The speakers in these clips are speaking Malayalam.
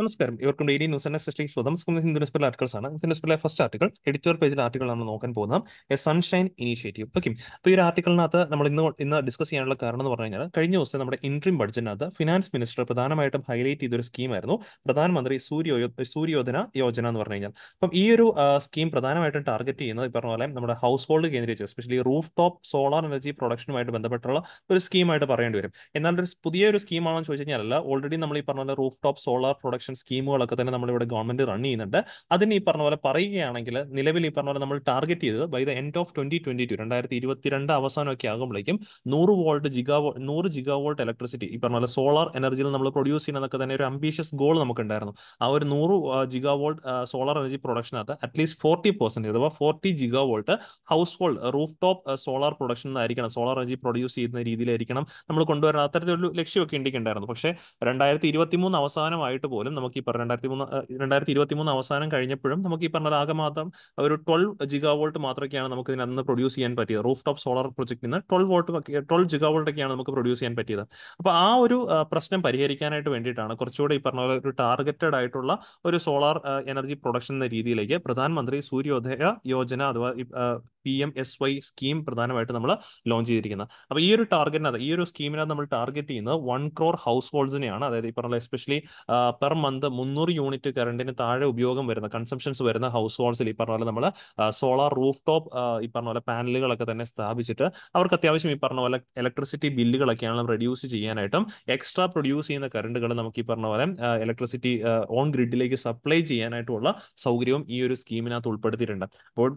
നമസ്കാരം ഇവർക്കും ഡെയിലി ന്യൂസ് ആൻഡ് സ്റ്റിക്സ് സ്വതം ഹിന്ദു പേപ്പർ ആർട്ടിക്കൽസ് ആണ് ഹിന്ദു ന്യൂസ്പേപ്പറിലെ ഫസ്റ്റ് ആർട്ടിക്കൽ എഡിറ്റോർ പേജിൽ ആർട്ടിക്കൽ നമ്മൾ നോക്കാൻ പോകുന്നത് എ സൺഷൈൻ ഇനീഷ്യേറ്റീവ് ഓക്കെ അപ്പോൾ ഈ ഒരു ആർട്ടിക്കലിനകത്ത് നമ്മൾ ഇന്ന് ഇന്ന് ഡിസ്കസ് ചെയ്യാനുള്ള കാരണം എന്ന് പറഞ്ഞു കഴിഞ്ഞാൽ കഴിഞ്ഞ ദിവസം നമ്മുടെ ഇൻട്രീം ബഡ്ജറ്റിനകത്ത് ഫിനാൻസ് മിനിസ്റ്റർ പ്രധാനമായിട്ടും ഹൈലൈറ്റ് ചെയ്തൊരു സ്കീമായിരുന്നു പ്രധാനമന്ത്രി സൂര്യോ സൂര്യോധന യോജന എന്ന് പറഞ്ഞു കഴിഞ്ഞാൽ അപ്പം ഈ ഒരു സ്കീം പ്രധാനമായിട്ടും ടാർഗറ്റ് ചെയ്യുന്നത് ഈ പറഞ്ഞ പോലെ നമ്മുടെ ഹൗസ് ഹോൾഡ് കേന്ദ്രീകരിച്ച് especially rooftop solar energy പ്രൊഡക്ഷനുമായിട്ട് ബന്ധപ്പെട്ടുള്ള ഒരു സ്കീമായിട്ട് പറയേണ്ടി വരും എന്നാൽ ഒരു പുതിയ സ്കീമാണെന്ന് ചോദിച്ചു കഴിഞ്ഞാൽ ഓൾറെഡി നമ്മൾ ഈ പറഞ്ഞ rooftop solar production protection സ്കീമുകളൊക്കെ തന്നെ നമ്മളിവിടെ ഗവൺമെന്റ് റൺ ചെയ്യുന്നുണ്ട് അതിന് ഈ പറഞ്ഞ പോലെ പറയുകയാണെങ്കിൽ നിലവിൽ ഈ പറഞ്ഞ പോലെ നമ്മൾ ടാർഗറ്റ് ചെയ്തത് by the end of twenty twenty two രണ്ടായിരത്തി ഇരുപത്തിരണ്ട് അവസാനമൊക്കെ ആകുമ്പോഴേക്കും നൂറ് വോൾട്ട് ജിഗാ നൂറ് ജിഗാ വോൾട്ട് ഇലക്ട്രിസിറ്റി ഈ പറഞ്ഞ പോലെ സോളാർ എനർജിയിൽ നമ്മൾ പ്രൊഡ്യൂസ് ചെയ്യുന്നതൊക്കെ തന്നെ ഒരു അംബീഷ്യസ് ഗോൾ നമുക്കുണ്ടായിരുന്നു ആ ഒരു നൂറ് ജിഗാ വോൾട്ട് സോളാർ എനർജി പ്രൊഡക്ഷനകത്ത് അറ്റ്ലീസ്റ്റ് ഫോർട്ടി പെർസെന്റ് അഥവാ forty giga volt household rooftop solar production ആയിരിക്കണം സോളാർ എനർജി പ്രൊഡ്യൂസ് ചെയ്യുന്ന രീതിയിലായിരിക്കണം നമ്മൾ കൊണ്ടുവരുന്ന അത്തരത്തിലൊരു ലക്ഷ്യമൊക്കെ ഉണ്ടായിരുന്നു പക്ഷേ രണ്ടായിരത്തി ഇരുപത്തി മൂന്ന് അവസാനമായിട്ട് പോലും പോലും നമുക്ക് ഈ പറഞ്ഞ രണ്ടായിരത്തി മൂന്ന് രണ്ടായിരത്തി ഇരുപത്തി മൂന്ന് അവസാനം കഴിഞ്ഞപ്പോഴും നമുക്ക് ഈ പറഞ്ഞ ആകെ മാത്രം ഒരു ട്വൽവ് ജിഗാ വോൾട്ട് മാത്രമൊക്കെയാണ് നമുക്ക് ഇതിനകത്ത് പ്രൊഡ്യൂസ് ചെയ്യാൻ പറ്റിയത് റൂഫ് ടോപ്പ് സോളാർ പ്രൊജക്ടിൽ നിന്ന് ട്വൽവ് വോൾട്ട് ട്വൽവ് ജിഗാ വോൾട്ടൊക്കെയാണ് നമുക്ക് പ്രൊഡ്യൂസ് ചെയ്യാൻ പറ്റിയത് അപ്പോൾ ആ ഒരു പ്രശ്നം പരിഹരിക്കാനായിട്ട് വേണ്ടിയിട്ടാണ് കുറച്ചുകൂടെ ഈ പറഞ്ഞ ഒരു ടാർഗറ്റഡ് ആയിട്ടുള്ള ഒരു സോളാർ എനർജി പ്രൊഡക്ഷൻ എന്ന രീതിയിലേക്ക് പ്രധാനമന്ത്രി സൂര്യോദയ യോജന അഥവാ P M S Y scheme പ്രധാനമായിട്ട് നമ്മൾ ലോഞ്ച് ചെയ്തിരിക്കുന്നത് അപ്പോൾ ഈ ഒരു ടാർഗറ്റിനകത്ത് ഈ ഒരു സ്കീമിനകത്ത് നമ്മൾ ടാർഗറ്റ് ചെയ്യുന്നത് വൺ ക്രോർ ഹൗസ് ഹോൾഡ്സിനെയാണ് അതായത് ഈ പറഞ്ഞ എസ്പെഷ്യലി പെർ മന്ത് മുന്നൂറ് യൂണിറ്റ് കറണ്ടിന് താഴെ ഉപയോഗം വരുന്ന കൺസംഷൻസ് വരുന്ന ഹൗസ് ഹോൾസിൽ ഈ പറഞ്ഞ പോലെ നമ്മൾ സോളാർ റൂഫ് ടോപ്പ് ഈ പറഞ്ഞ പോലെ പാനലുകളൊക്കെ തന്നെ സ്ഥാപിച്ചിട്ട് അവർക്ക് അത്യാവശ്യം ഈ പറഞ്ഞ പോലെ ഇലക്ട്രിസിറ്റി ബില്ലുകളൊക്കെയാണ് റെഡ്യൂസ് ചെയ്യാനായിട്ടും എക്സ്ട്രാ പ്രൊഡ്യൂസ് ചെയ്യുന്ന കറണ്ടുകൾ നമുക്ക് ഈ പറഞ്ഞ പോലെ ഇലക്ട്രിസിറ്റി ഓൺ ഗ്രിഡിലേക്ക് സപ്ലൈ ചെയ്യാനായിട്ടുള്ള സൗകര്യവും ഈ ഒരു സ്കീമിനകത്ത് ഉൾപ്പെടുത്തിയിട്ടുണ്ട് അപ്പോൾ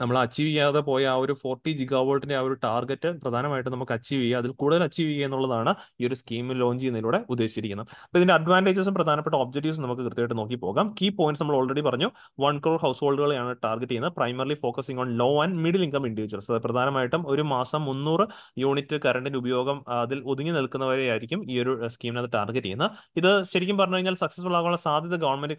നമ്മൾ അച്ചീവ് ചെയ്യാതെ പോയ ആ ഒരു ഫോർട്ടി ജിഗാ വോൾട്ടിന്റെ ആ ഒരു ടാർഗറ്റ് പ്രധാനമായിട്ട് നമുക്ക് അച്ചീവ് ചെയ്യുക അതിൽ കൂടുതൽ അച്ചീവ് ചെയ്യുക എന്നുള്ളതാണ് ഈ ഒരു സ്കീം ലോഞ്ച് ചെയ്യുന്നതിലൂടെ ഉദ്ദേശിച്ചിരിക്കുന്നത് അപ്പൊ ഇതിന്റെ അഡ്വാൻറ്റേജസും പ്രധാനപ്പെട്ട ഒബ്ജക്റ്റീവ്സ് നമുക്ക് കൃത്യമായിട്ട് നോക്കി പോകാം കീ പോയിന്റ്സ് നമ്മൾ ഓൾറെഡി പറഞ്ഞു വൺ ക്രോർ ഹൗസ് ഹോൾഡുകളെയാണ് ടാർഗറ്റ് ചെയ്യുന്നത് primarily focusing on low and middle income individuals പ്രധാനമായിട്ടും ഒരു മാസം മുന്നൂറ് യൂണിറ്റ് കറണ്ടിന്റെ ഉപയോഗം അതിൽ ഒതുങ്ങി നിൽക്കുന്നവരെയായിരിക്കും ഈ ഒരു സ്കീമിനകത്ത് ടാർഗറ്റ് ചെയ്യുന്നത് ഇത് ശരിക്കും പറഞ്ഞു കഴിഞ്ഞാൽ സക്സസ്ഫുൾ ആകാനുള്ള സാധ്യത ഗവൺമെന്റ്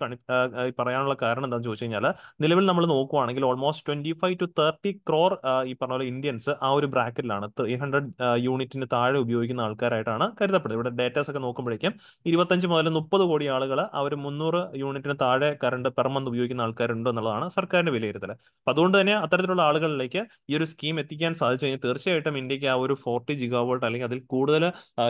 പറയാനുള്ള കാരണം എന്താണെന്ന് ചോദിച്ചു കഴിഞ്ഞാൽ നിലവിൽ നമ്മൾ നോക്കുവാണെങ്കിൽ almost twenty five to thirty crore ഈ പറഞ്ഞ പോലെ ഇന്ത്യൻസ് ആ ഒരു ബ്രാക്കറ്റിലാണ് ത്രീ ഹൺഡ്രഡ് യൂണിറ്റിന് താഴെ ഉപയോഗിക്കുന്ന ആൾക്കാരായിട്ടാണ് കരുതപ്പെടുന്നത് ഇവിടെ ഡേറ്റാസ് ഒക്കെ നോക്കുമ്പോഴേക്കും ഇരുപത്തഞ്ച് മുതൽ മുപ്പത് കോടി ആളുകൾ അവർ മുന്നൂറ് യൂണിറ്റിന് താഴെ കറണ്ട് പെർ മന്ത് ഉപയോഗിക്കുന്ന ആൾക്കാരുണ്ട് എന്നുള്ളതാണ് സർക്കാരിന്റെ വിലയിരുത്തൽ അപ്പൊ അതുകൊണ്ട് തന്നെ അത്തരത്തിലുള്ള ആളുകളിലേക്ക് ഈ ഒരു സ്കീം എത്തിക്കാൻ സാധിച്ചു കഴിഞ്ഞാൽ തീർച്ചയായിട്ടും ഇന്ത്യക്ക് ആ ഒരു ഫോർട്ടി ജിഗാ വോൾട്ട് അല്ലെങ്കിൽ കൂടുതൽ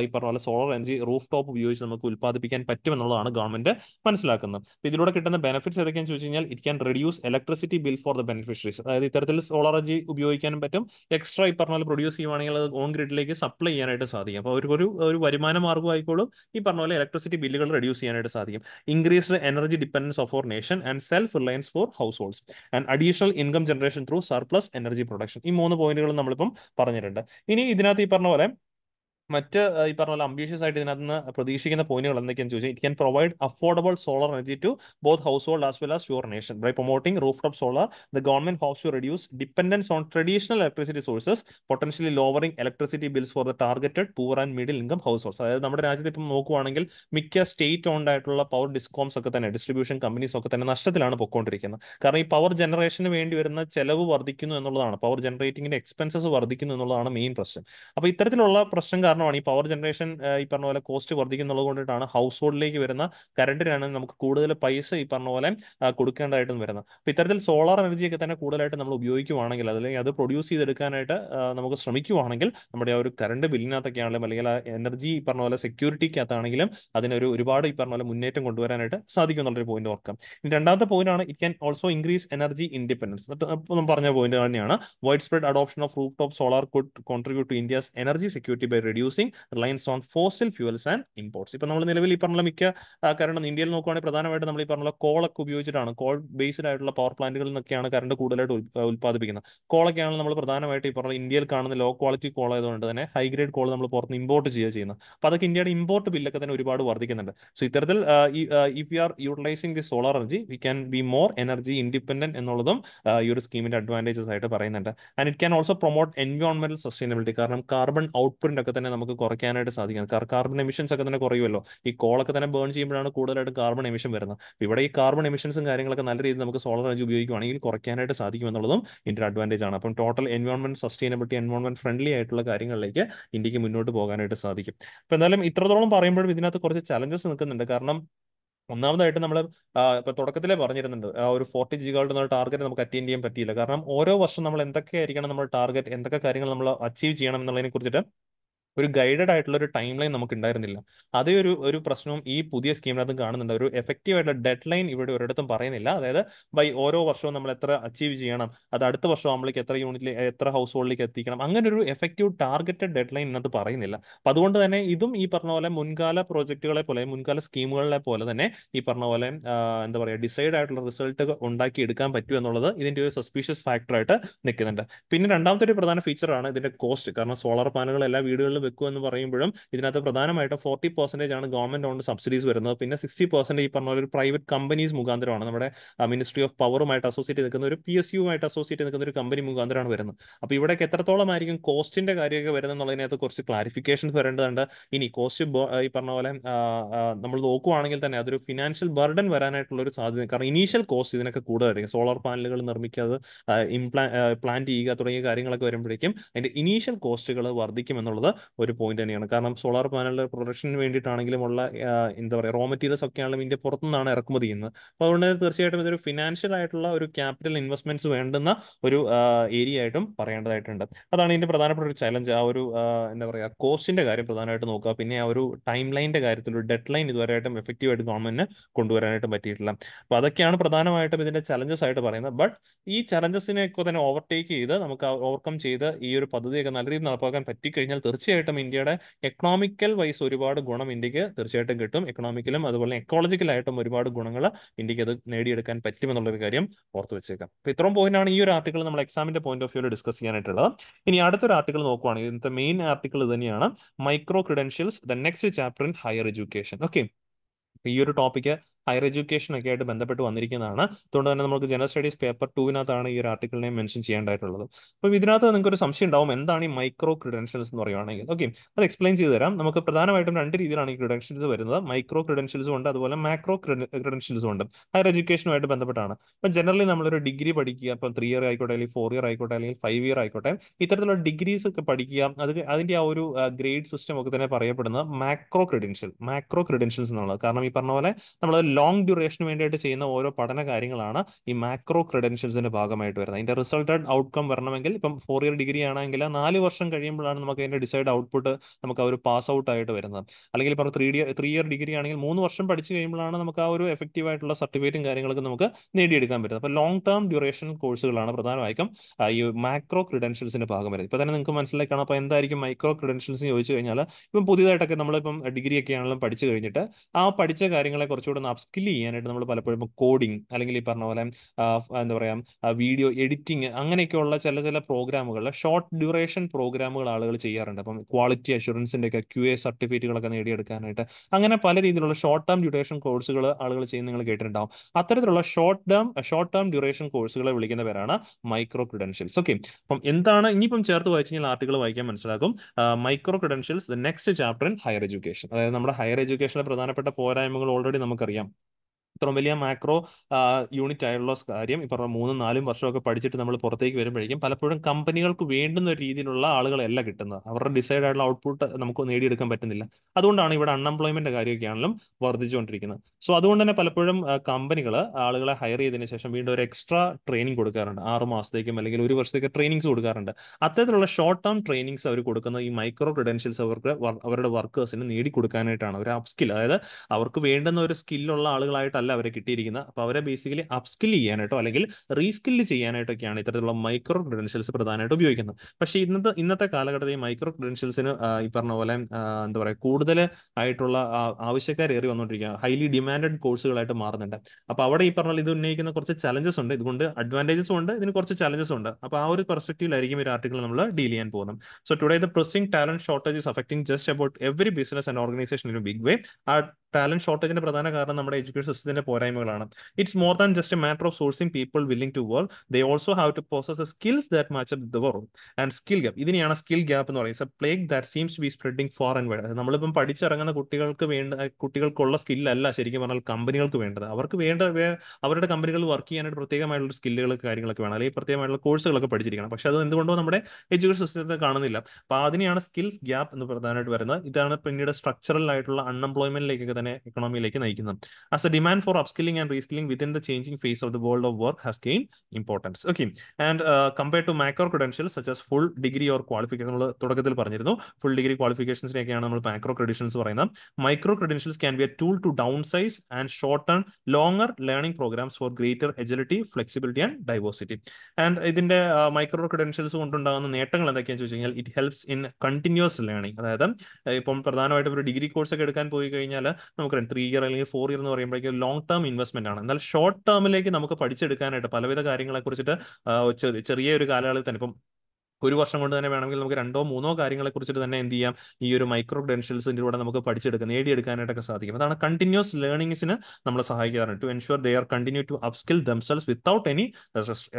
ഈ പറഞ്ഞ പോലെ സോളർ എനർജി റൂഫ് ടോപ്പ് ഉപയോഗിച്ച് നമുക്ക് ഉൽപ്പാദിപ്പിക്കാൻ പറ്റുമെന്നുള്ളതാണ് ഗവൺമെന്റ് മനസ്സിലാക്കുന്നത് ഇതിലൂടെ കിട്ടുന്ന ബെനിഫിറ്റ്സ് ഏതൊക്കെയാണെന്ന് ചോദിച്ചു കഴിഞ്ഞാൽ it can reduce electricity bill for the beneficiaries അതായത് ഇത്തരത്തിൽ സോളാർ എനർജി ഉപയോഗിക്കാനും പറ്റും എക്സ്ട്രാ ഈ പറഞ്ഞ പോലെ പ്രൊഡ്യൂസ് ചെയ്യുവാണെങ്കിൽ അത് ഓൺ ഗ്രിഡിലേക്ക് സപ്ലൈ ചെയ്യാനായിട്ട് സാധിക്കും അപ്പോൾ അവർക്കൊരു ഒരു ഒരു വരുമാന മാർഗ്ഗം ആയിക്കോളും ഈ പറഞ്ഞ പോലെ ഇലക്ട്രിസിറ്റി ബില്ലുകൾ റെഡ്യൂസ് ചെയ്യാനായിട്ട് സാധിക്കും increased energy dependence of our nation and self reliance for households and additional income generation through surplus energy production ഈ മൂന്ന് പോയിന്റുകളും നമ്മളിപ്പം പറഞ്ഞിട്ടുണ്ട് ഇനി ഇതിനകത്ത് ഈ പറഞ്ഞ പോലെ മറ്റ് ഈ പറഞ്ഞ പോലെ അംബീഷ്യസ് ആയിട്ട് ഇതിനകത്ത് നിന്ന് പ്രതീക്ഷിക്കുന്ന പോയിന്റുകൾ എന്തൊക്കെയാണെന്ന് ചോദിച്ചാൽ it can provide affordable solar energy to both household as well as your nation by promoting rooftop solar the government hopes to reduce dependence on traditional electricity sources potentially lowering electricity bills for the targeted poor and middle income households അതായത് നമ്മുടെ രാജ്യത്ത് ഇപ്പം നോക്കുവാണെങ്കിൽ മിക്ക സ്റ്റേറ്റ് ഓൺഡ് ആയിട്ടുള്ള പവർ ഡിസ്കോംസ് ഒക്കെ തന്നെ ഡിസ്ട്രിബ്യൂഷൻ കമ്പനീസ് ഒക്കെ തന്നെ നഷ്ടത്തിലാണ് പൊക്കോണ്ടിരിക്കുന്നത് കാരണം ഈ പവർ ജനറേഷന് വേണ്ടി വരുന്ന ചെലവ് വർദ്ധിക്കുന്നു എന്നുള്ളതാണ് പവർ ജനറേറ്റിംഗിന്റെ എക്സ്പെൻസസ് വർദ്ധിക്കുന്നു എന്നുള്ളതാണ് മെയിൻ പ്രശ്നം അപ്പോൾ ഇത്തരത്തിലുള്ള പ്രശ്നം കാരണമാണ് ഈ പവർ ജനറേഷൻ ഈ പറഞ്ഞ പോലെ കോസ്റ്റ് വർദ്ധിക്കുന്നുള്ളത് കൊണ്ടിട്ടാണ് ഹൗസ് ഹോൾഡിലേക്ക് വരുന്ന കറണ്ടിനാണ് നമുക്ക് കൂടുതൽ പൈസ ഈ പറഞ്ഞ പോലെ കൊടുക്കേണ്ടതായിട്ടും വരുന്നത് അപ്പൊ ഇത്തരത്തിൽ സോളാർ എനർജിയൊക്കെ തന്നെ കൂടുതലായിട്ട് നമ്മൾ ഉപയോഗിക്കുവാണെങ്കിൽ അതല്ലെങ്കിൽ അത് പ്രൊഡ്യൂസ് ചെയ്തെടുക്കാനായിട്ട് നമുക്ക് ശ്രമിക്കുവാണെങ്കിൽ നമ്മുടെ ആ ഒരു കറണ്ട് ബില്ലിനകത്തൊക്കെയാണെങ്കിലും അല്ലെങ്കിൽ ആ എനർജി ഈ പറഞ്ഞ പോലെ സെക്യൂരിറ്റിക്കകത്താണെങ്കിലും അതിനൊരു ഒരുപാട് ഈ പറഞ്ഞ പോലെ മുന്നേറ്റം കൊണ്ടുവരാനായിട്ട് സാധിക്കും എന്നുള്ളൊരു പോയിന്റ് ഓർക്കാം രണ്ടാമത്തെ പോയിന്റ് ആണ് it can also increase energy independence നമ്മൾ പറഞ്ഞ പോയിന്റ് തന്നെയാണ് widespread adoption of roof top solar could contribute to India's energy security by reduce reducing reliance on fossil fuels and imports ഇപ്പൊ നമ്മൾ നിലവിൽ ഈ പറഞ്ഞ മിക്ക കറണ്ട് ഇന്ത്യയിൽ നോക്കുകയാണെങ്കിൽ പ്രധാനമായിട്ട് നമ്മൾ ഈ പറഞ്ഞ കോളൊക്കെ ഉപയോഗിച്ചിട്ടാണ് കോൾ ബേസ്ഡ് ആയിട്ടുള്ള പവർ പ്ലാന്റുകളിൽ നിന്നൊക്കെയാണ് കറണ്ട് കൂടുതലായിട്ട് ഉത്പാദിപ്പിക്കുന്നത് കോളൊക്കെയാണ് നമ്മൾ പ്രധാനമായിട്ട് ഈ പറഞ്ഞ ഇന്ത്യയിൽ കാണുന്ന ലോ ക്വാളിറ്റി കോൾ ആയതുകൊണ്ട് തന്നെ ഹൈ ഗ്രേഡ് കോൾ നമ്മൾ പുറത്ത് ഇമ്പോർട്ട് ചെയ്യുക ചെയ്യുന്നത് അപ്പൊ അതൊക്കെ ഇന്ത്യയുടെ ഇമ്പോർട്ട് ബില്ലൊക്കെ തന്നെ ഒരുപാട് വർദ്ധിക്കുന്നുണ്ട് സോ ഇത്തരത്തിൽ if you are utilizing the solar energy we can be more energy independent എന്നുള്ളതും ഈ ഒരു സ്കീമിന്റെ അഡ്വാൻറ്റേജസ് ആയിട്ട് പറയുന്നുണ്ട് and it can also promote എൻവയോൺമെന്റൽ സസ്റ്റൈനബിലിറ്റി കാരണം കാർബൺ ഔട്ട്പ്രിന്റ് ഒക്കെ തന്നെ നമുക്ക് കുറയ്ക്കാനായിട്ട് സാധിക്കുന്നത് കാർബൺ എമിഷൻസ് ഒക്കെ തന്നെ കുറയുമല്ലോ ഈ കോളൊക്കെ തന്നെ ബേൺ ചെയ്യുമ്പോഴാണ് കൂടുതലായിട്ട് കാർബൺ എമിഷൻ വരുന്നത് ഇവിടെ ഈ കാർബൺ എമിഷൻസും കാര്യങ്ങളൊക്കെ നല്ല രീതിയിൽ നമുക്ക് സോളർ എനർജി ഉപയോഗിക്കുകയാണെങ്കിൽ കുറയ്ക്കാനായിട്ട് സാധിക്കും എന്നുള്ളതും ഇതിന്റെ അഡ്വാൻറ്റേജ് ആണ് അപ്പം total environment sustainability environment friendly ആയിട്ടുള്ള കാര്യങ്ങളിലേക്ക് ഇന്ത്യക്ക് മുന്നോട്ട് പോകാനായിട്ട് സാധിക്കും അപ്പം എന്തായാലും ഇത്രത്തോളം പറയുമ്പോഴും ഇതിനകത്ത് കുറച്ച് ചലഞ്ചസ് നിൽക്കുന്നുണ്ട് കാരണം ഒന്നാമതായിട്ട് നമ്മൾ ഇപ്പൊ തുടക്കത്തിലേ പറഞ്ഞിരുന്നുണ്ട് ആ ഒരു ഫോർട്ടി ജിഗാൾഡ് എന്നുള്ള ടാർഗറ്റ് നമുക്ക് അറ്റൈൻ ചെയ്യാൻ പറ്റിയില്ല കാരണം ഓരോ വർഷം നമ്മൾ എന്തൊക്കെയായിരിക്കണം നമ്മുടെ ടാർഗറ്റ് എന്തൊക്കെ കാര്യങ്ങൾ നമ്മൾ അച്ചീവ് ചെയ്യണം എന്നുള്ളതിനെ കുറിച്ചിട്ട് ഒരു ഗൈഡഡ് ആയിട്ടുള്ള ഒരു ടൈം ലൈൻ നമുക്ക് ഉണ്ടായിരുന്നില്ല അതേ ഒരു ഒരു പ്രശ്നവും ഈ പുതിയ സ്കീമിനകത്ത് കാണുന്നുണ്ട് ഒരു എഫക്റ്റീവ് ആയിട്ടുള്ള ഡെഡ് ലൈൻ ഇവിടെ ഒരിടത്തും പറയുന്നില്ല അതായത് ബൈ ഓരോ വർഷവും നമ്മൾ എത്ര അച്ചീവ് ചെയ്യണം അത് അടുത്ത വർഷം നമ്മളേക്ക് എത്ര യൂണിറ്റിൽ എത്ര ഹൗസ് ഹോൾഡിലേക്ക് എത്തിക്കണം അങ്ങനെ ഒരു എഫക്റ്റീവ് ടാർഗറ്റഡ് ഡെഡ് ലൈൻ ഇന്നത്ത് പറയുന്നില്ല അപ്പൊ അതുകൊണ്ട് തന്നെ ഇതും ഈ പറഞ്ഞ പോലെ മുൻകാല പ്രോജക്റ്റുകളെ പോലെ മുൻകാല സ്കീമുകളെ പോലെ തന്നെ ഈ പറഞ്ഞ പോലെ എന്താ പറയുക ഡിസൈഡ് ആയിട്ടുള്ള റിസൾട്ട് ഉണ്ടാക്കി എടുക്കാൻ പറ്റൂ എന്നുള്ളത് ഇതിന്റെ ഒരു സസ്പീഷ്യസ് ഫാക്ടറായിട്ട് നിൽക്കുന്നുണ്ട് പിന്നെ രണ്ടാമത്തെ ഒരു പ്രധാന ഫീച്ചറാണ് ഇതിന്റെ കോസ്റ്റ് കാരണം സോളാർ പാനലുകൾ എല്ലാ വീടുകളിലും വെക്കുക എന്ന് പറയുമ്പോഴും ഇതിനകത്ത് പ്രധാനമായിട്ടും ഫോർട്ടി പെർസെൻറ്റേജ് ആണ് ഗവൺമെന്റ് ഓൺ സബ്സിഡീസ് വരുന്നത് പിന്നെ സിക്സ്റ്റി പെർസെൻറ്റ് ഈ പറഞ്ഞ ഒരു പ്രൈവറ്റ് കമ്പനീസ് മുഖാന്തരമാണ് നമ്മുടെ മിനിസ്ട്രി ഓഫ് പവറുമായിട്ട് അസോസിയേറ്റ് നിൽക്കുന്ന ഒരു പി എസ് യുമായിട്ട് അസോസിയേറ്റ് നിൽക്കുന്ന ഒരു കമ്പനി മുഖാന്തരമാണ് വരുന്നത് അപ്പോൾ ഇവിടേക്ക് എത്രത്തോളം ആയിരിക്കും കോസ്റ്റിന്റെ കാര്യമൊക്കെ വരുന്നതിനകത്ത് കുറച്ച് ക്ലാരിഫിക്കേഷൻസ് വരേണ്ടതുണ്ട് ഇനി കോസ്റ്റ് ഈ പറഞ്ഞ പോലെ നമ്മൾ നോക്കുവാണെങ്കിൽ തന്നെ അതൊരു ഫിനാൻഷ്യൽ ബർഡൻ വരാനായിട്ടുള്ള ഒരു സാധ്യത കാരണം ഇനീഷ്യൽ കോസ്റ്റ് ഇതിനൊക്കെ കൂടുതലായിരിക്കും സോളാർ പാനലുകൾ നിർമ്മിക്കാതെ ഇംപ്ലാ പ്ലാന്റ് ചെയ്യുക തുടങ്ങിയ കാര്യങ്ങളൊക്കെ വരുമ്പോഴേക്കും അതിന്റെ ഇനീഷ്യൽ കോസ്റ്റുകൾ വർദ്ധിക്കും എന്നുള്ളത് ഒരു പോയിന്റ് തന്നെയാണ് കാരണം സോളാർ പാനൽ പ്രൊഡക്ഷന് വേണ്ടിയിട്ടാണെങ്കിലും ഉള്ള എന്താ പറയുക റോ മെറ്റീരിയൽസ് ഒക്കെ ആണെങ്കിലും ഇന്ത്യ പുറത്തുനിന്നാണ് ഇറക്കുമതി ചെയ്യുന്നത് അപ്പോൾ അതുകൊണ്ട് തീർച്ചയായിട്ടും ഇതൊരു ഫിനാൻഷ്യൽ ആയിട്ടുള്ള ഒരു ക്യാപിറ്റൽ ഇൻവെസ്റ്റ്മെന്റ്സ് വേണ്ടുന്ന ഒരു ഏരിയ ആയിട്ടും പറയേണ്ടതായിട്ടുണ്ട് അതാണ് ഇതിന്റെ പ്രധാനപ്പെട്ട ഒരു ചലഞ്ച് ആ ഒരു എന്താ പറയുക കോസ്റ്റിന്റെ കാര്യം പ്രധാനമായിട്ട് നോക്കുക പിന്നെ ആ ഒരു ടൈം ലൈനിന്റെ കാര്യത്തിൽ ഒരു ഡെഡ് ലൈൻ ഇതുവരെ എഫക്റ്റീവ് ആയിട്ട് ഗവൺമെന്റിന് കൊണ്ടുവരാനായിട്ടും പറ്റിയിട്ടില്ല അപ്പോൾ അതൊക്കെയാണ് പ്രധാനമായിട്ടും ഇതിന്റെ ചലഞ്ചസ് ആയിട്ട് പറയുന്നത് ബട്ട് ഈ ചലഞ്ചസിനെ ഒക്കെ തന്നെ ഓവർടേക്ക് ചെയ്ത് നമുക്ക് ഓവർകം ചെയ്ത് ഈ ഒരു പദ്ധതിയൊക്കെ നല്ല രീതിയിൽ നടപ്പാക്കാൻ പറ്റിക്കഴിഞ്ഞാൽ തീർച്ചയായിട്ടും തീർച്ചയായിട്ടും ഇന്ത്യയുടെ എക്കണോമിക്കൽ വൈസ് ഒരുപാട് ഗുണം ഇന്ത്യക്ക് തീർച്ചയായിട്ടും കിട്ടും എക്കണോമിക്കലും അതുപോലെ എക്കോളജിക്കലായിട്ടും ഒരുപാട് ഗുണങ്ങൾ ഇന്ത്യക്ക് അത് നേടിയെടുക്കാൻ പറ്റുമെന്നുള്ളൊരു കാര്യം ഓർത്ത് വെച്ചേക്കാം അപ്പൊ ഇത്രയും പോയിന്റാണ് ഈ ഒരു ആർട്ടിക്കിൾ നമ്മൾ എക്സാമിന്റെ പോയിന്റ് ഓഫ് വ്യൂവിൽ ഡിസ്കസ് ചെയ്യാനായിട്ടുള്ളത് ഇനി അടുത്തൊരു ആർട്ടിക്കിൾ നോക്കുവാണെങ്കിൽ ഇന്നത്തെ മെയിൻ ആർട്ടിക്കിൾ തന്നെയാണ് micro credentials the next chapter in higher education okay ഈ ഒരു ടോപ്പിക്ക് ഹയർ എഡ്യൂക്കേഷൻ ഒക്കെ ആയിട്ട് ബന്ധപ്പെട്ട് വന്നിരിക്കുന്നതാണ് അതുകൊണ്ട് തന്നെ നമുക്ക് ജനറൽ സ്റ്റഡീസ് പേപ്പർ ടൂവിനകത്താണ് ഈ ഒരു ആർട്ടിക്കിളിനെ മെൻഷൻ ചെയ്യേണ്ടതായിട്ടുള്ളത് അപ്പോൾ ഇതിനകത്ത് നിങ്ങൾക്ക് ഒരു സംശയം ഉണ്ടാവും എന്താണ് ഈ മൈക്രോ ക്രിഡൻഷ്യൽസ് എന്ന് പറയുവാണെങ്കിൽ ഓക്കെ അത് എക്സ്പ്ലെയിൻ ചെയ്ത് തരാം നമുക്ക് പ്രധാനമായിട്ടും രണ്ട് രീതിയിലാണ് ഈ ക്രിഡൻഷ്യൽസ് വരുന്നത് മൈക്രോ ക്രിഡൻഷ്യൽസും ഉണ്ട് അതുപോലെ മാക്രോ ക്രിഡൻഷ്യൽസും ഉണ്ട് ഹയർ എഡ്യൂക്കേഷനുമായിട്ട് ബന്ധപ്പെട്ടാണ് അപ്പം ജനറലി നമ്മളൊരു ഡിഗ്രി പഠിക്കുക ഇപ്പം ത്രീ ഇയർ ആയിക്കോട്ടെ അല്ലെങ്കിൽ ഫോർ ഇയർ ആയിക്കോട്ടെ അല്ലെങ്കിൽ ഫൈവ് ഇയർ ആയിക്കോട്ടെ ഇത്തരത്തിലുള്ള ഡിഗ്രീസ് ഒക്കെ പഠിക്കുക അത് അതിൻ്റെ ആ ഒരു ഗ്രേഡ് സിസ്റ്റം ഒക്കെ തന്നെ പറയപ്പെടുന്നത് മാക്രോ ക്രിഡൻഷ്യൽ മാക്രോ ക്രിഡൻഷ്യൽസ് എന്നുള്ളത് കാരണം ഈ പറഞ്ഞ പോലെ നമ്മൾ ലോങ് ഡ്യൂറേഷന് വേണ്ടിയിട്ട് ചെയ്യുന്ന ഓരോ പഠന കാര്യങ്ങളാണ് ഈ മാക്രോ ക്രെഡൻഷ്യൽസിന്റെ ഭാഗമായിട്ട് വരുന്നത് അതിന്റെ റിസൾട്ടഡ് ഔട്ട്കം വരണമെങ്കിൽ ഇപ്പം ഫോർ ഇയർ ഡിഗ്രി ആണെങ്കിൽ നാല് വർഷം കഴിയുമ്പോഴാണ് നമുക്ക് അതിന്റെ ഡിസൈഡ് ഔട്ട്പുട്ട് നമുക്ക് ആ ഒരു പാസ് ഔട്ട് ആയിട്ട് വരുന്നത് അല്ലെങ്കിൽ ഇപ്പം three year three year degree ആണെങ്കിൽ മൂന്ന് വർഷം പഠിച്ചു കഴിയുമ്പോഴാണ് നമുക്ക് ആ ഒരു എഫക്റ്റീവ് ആയിട്ടുള്ള സർട്ടിഫിക്കറ്റും കാര്യങ്ങളൊക്കെ നമുക്ക് നേടിയെടുക്കാൻ പറ്റുന്നത് അപ്പോൾ ലോങ് ടേം ഡ്യൂറേഷൻ കോഴ്സുകളാണ് പ്രധാനമായും ഈ മാക്രോ ക്രിഡൻഷ്യൽസിന്റെ ഭാഗം വരുന്നത് ഇപ്പൊ തന്നെ നിങ്ങൾക്ക് മനസ്സിലായി അപ്പൊ അപ്പോൾ എന്തായിരിക്കും മൈക്രോ ക്രിഡൻഷ്യൽസ് ചോദിച്ചു കഴിഞ്ഞാൽ ഇപ്പം പുതിയതായിട്ടൊക്കെ നമ്മളിപ്പം ഡിഗ്രി ഒക്കെ ആണെങ്കിലും പഠിച്ചു കഴിഞ്ഞിട്ട് ആ പഠിച്ച കാര്യങ്ങളെ കുറച്ചുകൂടെ ഒന്ന് സ്കിൽ ചെയ്യാനായിട്ട് നമ്മൾ പലപ്പോഴും കോഡിംഗ് അല്ലെങ്കിൽ ഈ പറഞ്ഞ പോലെ എന്താ പറയുക വീഡിയോ എഡിറ്റിംഗ് അങ്ങനെയൊക്കെയുള്ള ചില ചില പ്രോഗ്രാമുകൾ ഷോർട്ട് ഡ്യൂറേഷൻ പ്രോഗ്രാമുകൾ ആളുകൾ ചെയ്യാറുണ്ട് അപ്പം ക്വാളിറ്റി അഷുറൻസിൻ്റെ ഒക്കെ ക്യു എ സർട്ടിഫിക്കറ്റുകളൊക്കെ നേടിയെടുക്കാനായിട്ട് അങ്ങനെ പല രീതിയിലുള്ള ഷോർട്ട് ടേം ഡ്യൂറേഷൻ കോഴ്സുകൾ ആളുകൾ ചെയ്യുന്ന നിങ്ങൾ കേട്ടിട്ടുണ്ടാവും അത്തരത്തിലുള്ള short term short term duration കോഴ്സുകളെ വിളിക്കുന്ന പേരാണ് മൈക്രോ ക്രിഡൻഷ്യൽസ് ഓക്കെ അപ്പം എന്താണ് ഇനിയിപ്പം ചേർത്ത് വായിച്ചു കഴിഞ്ഞാൽ ആർട്ടിക്കിൾ വായിക്കാൻ മനസ്സിലാക്കും micro credentials the next chapter in higher education അതായത് നമ്മുടെ ഹയർ എഡ്യൂക്കേഷനിലെ പ്രധാനപ്പെട്ട പോരായ്മകൾ ഓൾറെഡി നമുക്കറിയാം ഇത്രയും വലിയ മാക്രോ യൂണിറ്റ് ആയുള്ള കാര്യം ഈ പറഞ്ഞ മൂന്നും നാലും വർഷമൊക്കെ പഠിച്ചിട്ട് നമ്മൾ പുറത്തേക്ക് വരുമ്പോഴേക്കും പലപ്പോഴും കമ്പനികൾക്ക് വേണ്ടുന്ന ഒരു രീതിയിലുള്ള ആളുകളല്ല കിട്ടുന്നത് അവരുടെ ഡിസൈഡ് ആയിട്ടുള്ള ഔട്ട്പുട്ട് നമുക്ക് നേടിയെടുക്കാൻ പറ്റുന്നില്ല അതുകൊണ്ടാണ് ഇവിടെ അൺഎംപ്ലോയ്മെന്റ് കാര്യമൊക്കെ ആണെങ്കിലും വർദ്ധിച്ചുകൊണ്ടിരിക്കുന്നത് സോ അതുകൊണ്ട് തന്നെ പലപ്പോഴും കമ്പനികൾ ആളുകളെ ഹയർ ചെയ്തതിന് ശേഷം വീണ്ടും ഒരു എക്സ്ട്രാ ട്രെയിനിങ് കൊടുക്കാറുണ്ട് ആറ് മാസത്തേക്കും അല്ലെങ്കിൽ ഒരു വർഷത്തേക്ക് ട്രെയിനിങ്സ് കൊടുക്കാറുണ്ട് അത്തരത്തിലുള്ള ഷോർട്ട് ടേം ട്രെയിനിങ്സ് അവർ കൊടുക്കുന്ന ഈ മൈക്രോ ക്രിഡൻഷ്യൽസ് അവർക്ക് അവരുടെ വർക്കേഴ്സിന് നേടി കൊടുക്കാനായിട്ടാണ് ഒരു അപ് സ്കിൽ അതായത് അവർക്ക് വേണ്ടുന്ന ഒരു സ്കില്ലുള്ള ആളുകളായിട്ടല്ല അല്ല അവരെ കിട്ടിയിരിക്കുന്നത് അപ്പോൾ അവരെ ബേസിക്കലി അപ്സ്കിൽ ചെയ്യാനായിട്ടോ അല്ലെങ്കിൽ റീസ്കിൽ ചെയ്യാനായിട്ടൊക്കെയാണ് ഇത്തരത്തിലുള്ള മൈക്രോ ക്രെഡൻഷ്യൽസ് പ്രധാനമായിട്ട് ഉപയോഗിക്കുന്നത് പക്ഷേ ഇന്നത്തെ ഇന്നത്തെ കാലഘട്ടത്തിൽ ഈ മൈക്രോ ക്രെഡൻഷ്യൽസിന് ഈ പറഞ്ഞ പോലെ എന്താ പറയുക കൂടുതൽ ആയിട്ടുള്ള ആവശ്യക്കാരേറി വന്നുകൊണ്ടിരിക്കുക ഹൈലി ഡിമാൻഡഡ് കോഴ്സുകളായിട്ട് മാറുന്നുണ്ട് അപ്പോൾ അവിടെ ഈ പറഞ്ഞാൽ ഇത് ഉന്നയിക്കുന്ന കുറച്ച് ചലഞ്ചസ് ഉണ്ട് ഇതുകൊണ്ട് അഡ്വാൻറ്റേജസും ഉണ്ട് ഇതിന് കുറച്ച് ചലഞ്ചസ് ഉണ്ട് അപ്പോൾ ആ ഒരു പെർസ്പെക്റ്റീവിലായിരിക്കും ഒരു ആർട്ടിക്കിൾ നമ്മൾ ഡീൽ ചെയ്യാൻ പോകുന്നത് so today the pressing talent shortage is affecting just about every business and organisation in a big way talent ഷോർട്ടേജിന്റെ പ്രധാന കാരണം നമ്മുടെ എഡ്യൂക്കേഷൻ സിസ്റ്റത്തിന്റെ പോരായ്മകളാണ് it's more than just a matter of sourcing people willing to work the also have to process the skills that match up the world and skill gap ഇതിനെയാണ് സ്കിൽ ഗ്യാപ്പ് എന്ന് പറയുന്നത് plague that seems to be spreading far and wide നമ്മളിപ്പം പഠിച്ചിറങ്ങുന്ന കുട്ടികൾക്ക് വേണ്ട കുട്ടികൾക്കുള്ള സ്കില്ലല്ല ശരിക്കും പറഞ്ഞാൽ കമ്പനികൾക്ക് വേണ്ടത് അവർക്ക് വേണ്ട അവരുടെ കമ്പനികൾ വർക്ക് ചെയ്യാനായിട്ട് പ്രത്യേകമായിട്ടുള്ള സ്കില്ലുകൾ കാര്യങ്ങളൊക്കെ വേണം അല്ലെങ്കിൽ പ്രത്യേകമായിട്ടുള്ള കോഴ്സുകളൊക്കെ പഠിച്ചിരിക്കണം പക്ഷെ അത് എന്തുകൊണ്ടോ നമ്മുടെ എഡ്യൂക്കേഷൻ സിസ്റ്റത്തെ കാണുന്നില്ല അപ്പൊ അതിനെയാണ് സ്കിൽസ് ഗ്യാപ്പ് എന്ന് പ്രധാനമായിട്ട് വരുന്നത് ഇതാണ് പിന്നീട് സ്ട്രക്ചറൽ ആയിട്ടുള്ള അൺഎംപ്ലോയ്മെന്റിലേക്ക് തന്നെ എക്കണോമിയിലേക്ക് നയിക്കുന്നത് as a demand for upskilling and reskilling within the changing face of the world of work has gain importance okay and compare to macro credential such as full degree or qualification നമ്മൾ തുടക്കത്തിൽ പറഞ്ഞിരുന്നു ഫുൾ ഡിഗ്രി ക്വാളിഫിക്കേഷൻസിനെയൊക്കെയാണ് നമ്മൾ മാക്രോ ക്രെഡൻഷ്യൽസ് പറയുന്നത് micro credentials can be a tool to downsize and short and longer learning programmes for greater agility flexibility and diversity and ഇതിന്റെ മൈക്രോ ക്രെഡൻഷ്യൽസ് കൊണ്ടുണ്ടാകുന്ന നേട്ടങ്ങൾ എന്തൊക്കെയാണെന്ന് ചോദിച്ചു കഴിഞ്ഞാൽ it helps in continuous learning അതായത് ഇപ്പം പ്രധാനമായിട്ടും ഒരു ഡിഗ്രി കോഴ്സ് ഒക്കെ എടുക്കാൻ പോയി കഴിഞ്ഞാൽ നമുക്കറിയാം ത്രീ ഇയർ അല്ലെങ്കിൽ ഫോർ ഇയർ എന്ന് പറയുമ്പോഴേക്കും ലോങ് ടേം ഇൻവെസ്റ്റ്മെന്റ് ആണ് എന്നാൽ ഷോർട്ട് ടേമിലേക്ക് നമുക്ക് പഠിച്ചെടുക്കാനായിട്ട് പലവിധ കാര്യങ്ങളെ കുറിച്ചിട്ട് ചെറിയ ഒരു കാലയളവിൽ തന്നെ ഇപ്പം ഒരു വർഷം കൊണ്ട് തന്നെ വേണമെങ്കിൽ നമുക്ക് രണ്ടോ മൂന്നോ കാര്യങ്ങളെ കുറിച്ചിട്ട് തന്നെ എന്ത് ചെയ്യാം ഈ ഒരു മൈക്രോ ക്രെഡൻഷ്യൽസിൻ്റെ കൂടെ നമുക്ക് പഠിച്ചെടുക്കാം നേടിയെടുക്കാനായിട്ടൊക്കെ സാധിക്കും അതാണ് കണ്ടിന്യൂസ് ലേണിംഗ്സിന് നമ്മളെ സഹായിക്കാറുണ്ട് to ensure they are continue to upskill themselves without any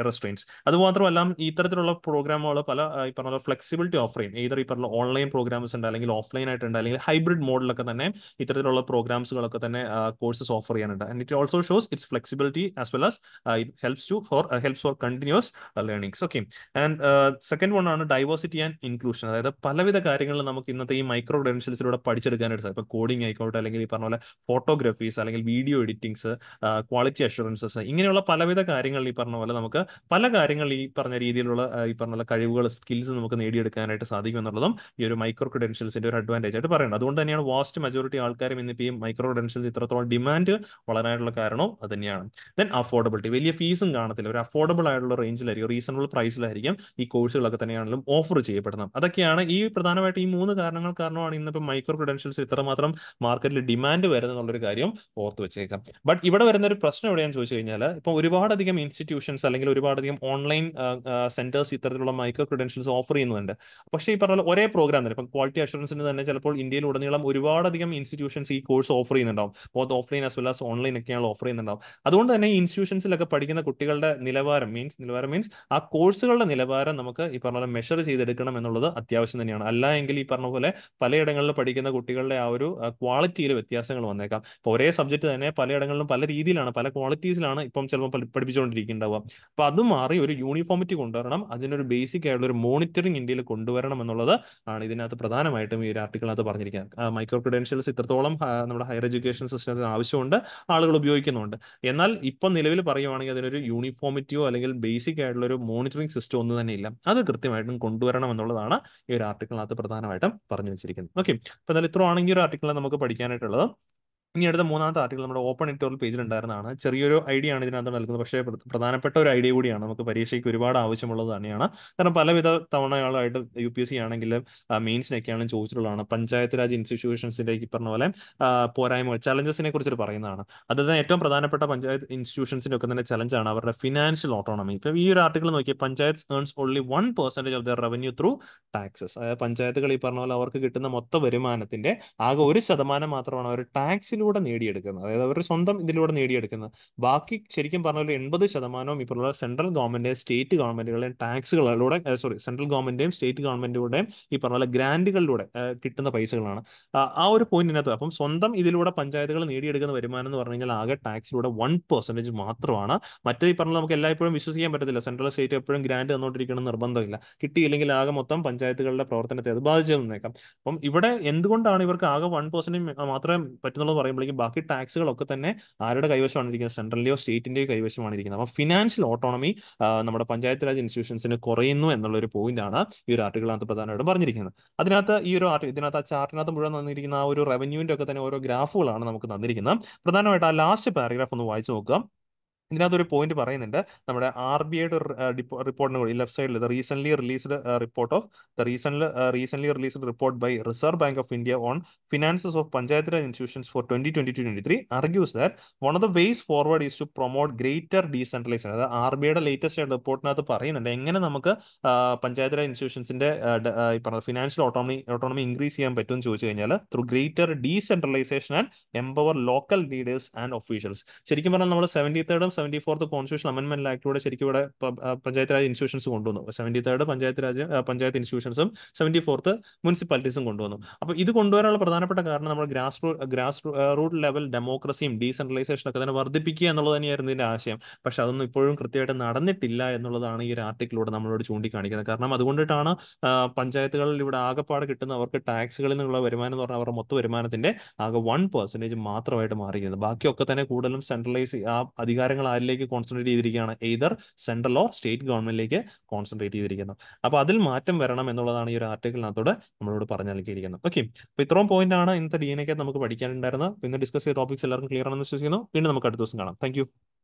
restraints അതുമാത്രമല്ല ഇത്തരത്തിലുള്ള പ്രോഗ്രാമുകൾ പല ഈ പറഞ്ഞ ഫ്ലെക്സിബിലിറ്റി ഓഫർ ചെയ്യും ഏതർ ഈ പറഞ്ഞ ഓൺലൈൻ പ്രോഗ്രാംസ് ഉണ്ട് അല്ലെങ്കിൽ ഓഫ്ലൈൻ ആയിട്ടുണ്ട് അല്ലെങ്കിൽ ഹൈബ്രിഡ് മോഡിലൊക്കെ തന്നെ ഇത്തരത്തിലുള്ള പ്രോഗ്രാംസുകളൊക്കെ തന്നെ കോഴ്സസ് ഓഫർ ചെയ്യാനുണ്ട് and it also shows its flexibility as well as it helps to for helps for continuous learnings okay and second second one ആണ് ഡൈവേഴ്സിറ്റി ആൻഡ് ഇൻക്ലൂഷൻ അതായത് പലവിധ കാര്യങ്ങൾ നമുക്ക് ഇന്നത്തെ ഈ മൈക്രോ ക്രെഡൻഷ്യൽസിലൂടെ പഠിച്ചെടുക്കാനായിട്ട് സാധിക്കും ഇപ്പോൾ കോഡിംഗ് ആയിക്കോട്ടെ അല്ലെങ്കിൽ ഈ പറഞ്ഞ പോലെ ഫോട്ടോഗ്രാഫീസ് അല്ലെങ്കിൽ വീഡിയോ എഡിറ്റിംഗ്സ് ക്വാളിറ്റി അഷുറൻസസ് ഇങ്ങനെയുള്ള പലവിധ കാര്യങ്ങൾ ഈ പറഞ്ഞ പോലെ നമുക്ക് പല കാര്യങ്ങൾ ഈ പറഞ്ഞ രീതിയിലുള്ള ഈ പറഞ്ഞ പോലെ കഴിവുകൾ സ്കിൽസ് നമുക്ക് നേടിയെടുക്കാനായിട്ട് സാധിക്കും എന്നുള്ളതും ഈ ഒരു മൈക്രോ ക്രെഡൻഷ്യൽസിന്റെ ഒരു അഡ്വാൻറ്റേജ് ആയിട്ട് പറയുന്നത് അതുകൊണ്ട് തന്നെയാണ് വാസ്റ്റ് മെജോറിറ്റി ആൾക്കാരും ഇന്നിപ്പോൾ ഈ മൈക്രോ ക്രെഡൻഷ്യൽസ് ഇത്രത്തോളം ഡിമാൻഡ് വളരാനായിട്ടുള്ള കാരണവും അത് തന്നെയാണ് ദെൻ അഫോർഡബിലിറ്റി വലിയ ഫീസും കാണത്തില്ല ഒരു അഫോർഡബിൾ ആയിട്ടുള്ള റേഞ്ചിലായിരിക്കും റീസണബിൾ പ്രൈസിലായിരിക്കും ഈ കോഴ്സുകളൊക്കെ കാര്യങ്ങളൊക്കെ തന്നെയാണെങ്കിലും ഓഫർ ചെയ്യപ്പെടണം അതൊക്കെയാണ് ഈ പ്രധാനമായിട്ട് ഈ മൂന്ന് കാരണങ്ങൾ കാരണമാണ് ഇന്നിപ്പോൾ മൈക്രോ ക്രിഡൻഷ്യൽസ് ഇത്രമാത്രം മാർക്കറ്റിൽ ഡിമാൻഡ് വരുന്നതെന്നുള്ളൊരു കാര്യം ഓർത്ത് വെച്ചേക്കാം ബട്ട് ഇവിടെ വരുന്ന ഒരു പ്രശ്നം എവിടെയാന്ന് ചോദിച്ചു കഴിഞ്ഞാൽ ഇപ്പോൾ ഒരുപാടധികം ഇൻസ്റ്റിറ്റ്യൂഷൻസ് അല്ലെങ്കിൽ ഒരുപാടധികം ഓൺലൈൻ സെന്റേഴ്സ് ഇത്തരത്തിലുള്ള മൈക്രോ ക്രിഡൻഷ്യൽസ് ഓഫർ ചെയ്യുന്നുണ്ട് പക്ഷേ ഈ പറഞ്ഞാൽ ഒരേ പ്രോഗ്രാം തന്നെ ഇപ്പം ക്വാളിറ്റി അഷുറൻസിന് തന്നെ ചിലപ്പോൾ ഇന്ത്യയിൽ ഉടനീളം ഒരുപാടധികം ഇൻസ്റ്റിറ്റ്യൂഷൻസ് ഈ കോഴ്സ് ഓഫർ ചെയ്യുന്നുണ്ടാവും both offline as well as online ഒക്കെയാണ് ഓഫർ ചെയ്യുന്നുണ്ടാവും അതുകൊണ്ട് തന്നെ ഈ ഇൻസ്റ്റിറ്റ്യൂഷൻസിലൊക്കെ പഠിക്കുന്ന കുട്ടികളുടെ നിലവാരം മീൻസ് നിലവാരം മീൻസ് ആ കോഴ്സുകളുടെ നിലവാരം നമുക്ക് ഈ പറഞ്ഞ പോലെ മെഷർ ചെയ്തെടുക്കണം എന്നുള്ളത് അത്യാവശ്യം തന്നെയാണ് അല്ല എങ്കിൽ ഈ പറഞ്ഞ പോലെ പലയിടങ്ങളിൽ പഠിക്കുന്ന കുട്ടികളുടെ ആ ഒരു ക്വാളിറ്റിയിൽ വ്യത്യാസങ്ങൾ വന്നേക്കാം ഇപ്പോൾ ഒരേ സബ്ജക്ട് തന്നെ പലയിടങ്ങളിലും പല രീതിയിലാണ് പല ക്വാളിറ്റീസിലാണ് ഇപ്പം ചിലപ്പോൾ പഠിപ്പിച്ചുകൊണ്ടിരിക്കുന്നുണ്ടാവുക അപ്പോൾ അത് മാറി ഒരു യൂണിഫോമിറ്റി കൊണ്ടുവരണം അതിനൊരു ബേസിക് ആയിട്ടുള്ള ഒരു മോണിറ്ററിംഗ് ഇന്ത്യയിൽ കൊണ്ടുവരണം എന്നുള്ളത് ആണ് ഇതിനകത്ത് പ്രധാനമായിട്ടും ഈ ഒരു ആർട്ടിക്കിളിനകത്ത് പറഞ്ഞിരിക്കുന്നത് മൈക്രോ ക്രിഡൻഷ്യൽസ് ഇത്രത്തോളം നമ്മുടെ ഹയർ എഡ്യൂക്കേഷൻ സിസ്റ്റത്തിന് ആവശ്യമുണ്ട് ആളുകൾ ഉപയോഗിക്കുന്നുണ്ട് എന്നാൽ ഇപ്പം നിലവിൽ പറയുവാണെങ്കിൽ അതിനൊരു യൂണിഫോമിറ്റിയോ അല്ലെങ്കിൽ ബേസിക് ആയിട്ടുള്ള ഒരു മോണിറ്ററിംഗ് സിസ്റ്റം ഒന്നും തന്നെ ഇല്ല അത് കൃത്യമായിട്ടും കൊണ്ടുവരണം എന്നുള്ളതാണ് ഈ ഒരു ആർട്ടിക്കിളിനകത്ത് പ്രധാനമായിട്ടും പറഞ്ഞു വെച്ചിരിക്കുന്നത് ഓക്കെ അപ്പോൾ എന്നാലും ഇത്ര ആണെങ്കിൽ ഒരു ആർട്ടിക്കിളാണ് നമുക്ക് പഠിക്കാനായിട്ടുള്ളത് ഇനി അടുത്ത മൂന്നാമത്തെ ആർട്ടിക്കിൾ നമ്മുടെ ഓപ്പൺ എഡിറ്റോറിയൽ പേജിൽ ഉണ്ടായിരുന്നതാണ് ചെറിയൊരു ഐഡിയ ആണ് ഇതിനകത്ത് നൽകുന്നത് പക്ഷേ പ്രധാനപ്പെട്ട ഒരു ഐഡിയ കൂടിയാണ് നമുക്ക് പരീക്ഷയ്ക്ക് ഒരുപാട് ആവശ്യമുള്ളത് തന്നെയാണ് കാരണം പലവിധ തവണകളായിട്ട് യു പി എസ് സി ആണെങ്കിലും മെയിൻസിനൊക്കെയാണ് ചോദിച്ചിട്ടുള്ളതാണ് പഞ്ചായത്ത് രാജ് ഇൻസ്റ്റിറ്റ്യൂഷൻസിന്റെ ഈ പറഞ്ഞ പോലെ പോരായ്മകൾ ചലഞ്ചസിനെ കുറിച്ച് പറയുന്നതാണ് അത് തന്നെ ഏറ്റവും പ്രധാനപ്പെട്ട പഞ്ചായത്ത് ഇൻസ്റ്റിറ്റ്യൂഷൻസിന്റെ ഒക്കെ തന്നെ ചലഞ്ചാണ് അവരുടെ ഫിനാൻഷ്യൽ ഓട്ടോണമി ഇപ്പം ഈ ഒരു ആർട്ടിക്കിൾ നോക്കി panchayat earns only one percentage of the revenue through taxes അതായത് പഞ്ചായത്തുകൾ ഈ പറഞ്ഞ പോലെ അവർക്ക് കിട്ടുന്ന മൊത്ത വരുമാനത്തിന്റെ ആകെ ഒരു ശതമാനം മാത്രമാണ് അവർ ടാക്സിലൂടെ ഇതിലൂടെ നേടിയെടുക്കുന്നത് അതായത് അവരുടെ സ്വന്തം ഇതിലൂടെ നേടിയെടുക്കുന്നത് ബാക്കി ശരിക്കും പറഞ്ഞാൽ എൺപത് ശതമാനവും ഇപ്പോഴുള്ള സെൻട്രൽ ഗവൺമെന്റ് സ്റ്റേറ്റ് ഗവൺമെന്റുകളുടെയും ടാക്സുകളിലൂടെ സോറി സെൻട്രൽ ഗവൺമെന്റിന്റെയും സ്റ്റേറ്റ് ഗവൺമെന്റുകളുടെയും ഈ പറഞ്ഞ പോലെ ഗ്രാൻഡുകളിലൂടെ കിട്ടുന്ന പൈസകളാണ് ആ ഒരു പോയിന്റിനകത്ത് അപ്പം സ്വന്തം ഇതിലൂടെ പഞ്ചായത്തുകൾ നേടിയെടുക്കുന്ന വരുമാനം എന്ന് പറഞ്ഞു കഴിഞ്ഞാൽ ആകെ ടാക്സിലൂടെ വൺ പെർസെന്റേജ് മാത്രമാണ് മറ്റേ ഈ പറഞ്ഞ നമുക്ക് എല്ലായ്പ്പോഴും വിശ്വസിക്കാൻ പറ്റത്തില്ല സെൻട്രൽ സ്റ്റേറ്റ് എപ്പോഴും ഗ്രാൻഡ് തന്നോണ്ടിരിക്കണം നിർബന്ധമില്ല കിട്ടിയില്ലെങ്കിൽ ആകെ മൊത്തം പഞ്ചായത്തുകളുടെ പ്രവർത്തനത്തെ അത് ബാധിച്ചു വന്നേക്കാം അപ്പം ഇവിടെ എന്തുകൊണ്ടാണ് ഇവർക്ക് ആകെ വൺ പെർസെന്റ് മാത്രമേ പറ്റുന്നുള്ളൂ പറയുമ്പോഴേക്കും ബാക്കി ടാക്സുകളൊക്കെ തന്നെ ആരുടെ കൈവശമാണ് ഇരിക്കുന്നത് സെൻട്രലിന്റെയോ സ്റ്റേറ്റിന്റെയോ കൈവശമാണ് ഇരിക്കുന്നത് അപ്പോൾ ഫിനാൻഷ്യൽ ഓട്ടോണമി നമ്മുടെ പഞ്ചായത്ത് രാജ് ഇൻസ്റ്റിറ്റ്യൂഷൻസിന് കുറയുന്നു എന്നുള്ള ഒരു പോയിന്റാണ് ഈ ഒരു ആർട്ടിക്കിളിനകത്ത് പ്രധാനമായിട്ടും പറഞ്ഞിരിക്കുന്നത് അതിനകത്ത് ഈ ഒരു ആർട്ടിക്കിൾ ഇതിനകത്ത് ആ ചാർട്ടിനകത്ത് മുഴുവൻ തന്നിരിക്കുന്ന ആ ഒരു റവന്യൂവിന്റെ ഒക്കെ തന്നെ ഓരോ ഗ്രാഫുകളാണ് നമുക്ക് തന്നിരിക്കുന്നത് പ്രധാനമായിട്ട് ആ ലാസ്റ്റ് പാരഗ്രാഫ് ഒന്ന് വായിച്ചു നോക്കുക ഇതിനകത്തൊരു പോയിന്റ് പറയുന്നുണ്ട് നമ്മുടെ ആർ ബി ഐയുടെ റിപ്പോർട്ടിനെ കൂടി ലെഫ്റ്റ് സൈഡിൽ the recent released report of the recent recent released report by Reserve Bank of India on finances of panchayat raj institutions for twenty twenty two twenty three argues that one of the ways forward is to promote greater decentralisation അതായത് ആർ ബി ഐയുടെ ലേറ്റസ്റ്റ് ആയിട്ട് റിപ്പോർട്ടിനകത്ത് പറയുന്നുണ്ട് എങ്ങനെ നമുക്ക് പഞ്ചായത്ത് രാജ് ഇൻസ്റ്റിറ്റ്യൂഷൻസിന്റെ പറഞ്ഞ ഫിനാൻഷ്യൽ ഓട്ടോണമി ഓട്ടോണമി ഇൻക്രീസ് ചെയ്യാൻ പറ്റുമെന്ന് ചോദിച്ചു കഴിഞ്ഞാൽ through greater decentralisation and empower local leaders and officials ശരിക്കും പറഞ്ഞാൽ നമ്മൾ സെവൻറ്റി തേർഡും സെവന്റി ഫോർത്ത് കോൺസ്റ്റിറ്റ്യൂഷൻ അമെന്റ്മെന്റ് ആക്ടിലൂടെ ശരിക്കും ഇവിടെ പഞ്ചായത്ത് രാജ് ഇൻസ്റ്റിറ്റ്യൂഷൻസ് കൊണ്ടുവന്നു സെവന്റി തേർഡ് പഞ്ചായത്ത് രാജ് പഞ്ചായത്ത് ഇൻസ്റ്റിറ്റ്യൂഷൻസും സെവന്റി ഫോർത്ത് മുനിസിപ്പാലിറ്റീസും കൊണ്ടുവന്നു അപ്പോൾ ഇത് കൊണ്ടുവരാനുള്ള പ്രധാനപ്പെട്ട കാരണം നമ്മൾ ഗ്രാസ് ഗ്രാസ് റൂട്ട് ലെവൽ ഡെമോക്രസിയും ഡീസെൻട്രലൈസേഷനും ഒക്കെ തന്നെ വർദ്ധിപ്പിക്കുക എന്നുള്ളത് തന്നെയായിരുന്നു ഇതിന്റെ ആശയം പക്ഷെ അതൊന്നും ഇപ്പോഴും കൃത്യമായിട്ട് നടന്നിട്ടില്ല എന്നുള്ളതാണ് ഈ ഒരു ആർട്ടിക്കിലൂടെ നമ്മളോട് ചൂണ്ടിക്കാണിക്കുന്നത് കാരണം അതുകൊണ്ടിട്ടാണ് പഞ്ചായത്തുകളിൽ ഇവിടെ ആകെപ്പാട് കിട്ടുന്ന അവർക്ക് ടാക്സുകളിൽ നിന്നുള്ള വരുമാനം എന്ന് പറഞ്ഞാൽ അവരുടെ മൊത്ത വരുമാനത്തിന്റെ ആകെ വൺ പെർസെന്റേജ് മാത്രമായിട്ട് മാറിയിരുന്നത് ബാക്കിയൊക്കെ തന്നെ കൂടുതലും സെൻട്രലൈസ് ആ അധികാരങ്ങൾ ആരിലേക്ക് കോൺസെൻട്രേറ്റ് ചെയ്തിരിക്കുകയാണ് എയ്തർ സെൻട്രൽ ഓർ സ്റ്റേറ്റ് ഗവൺമെന്റിലേക്ക് കോൺസെൻട്രേറ്റ് ചെയ്തിരിക്കുന്നത് അപ്പോൾ അതിൽ മാറ്റം വരണം എന്നുള്ളതാണ് ഈ ഒരു ആർട്ടിക്കലിനകത്തോട് നമ്മളോട് പറഞ്ഞു നൽകിയിരിക്കുന്നത് ഓക്കെ അപ്പോൾ ഇത്രയും പോയിന്റ് ആണ് ഇന്നത്തെ ഡി എൻ നമുക്ക് പഠിക്കാനുണ്ടായിരുന്നത് ഇന്ന് ഡിസ്കസ് ചെയ്ത ടോപ്പിക്സ് എല്ലാവർക്കും ക്ലിയർ ആണെന്ന് വിശ്വസിക്കുന്നു വീണ്ടും നമുക്ക് അടുത്ത ദിവസം കാണാം താങ്ക്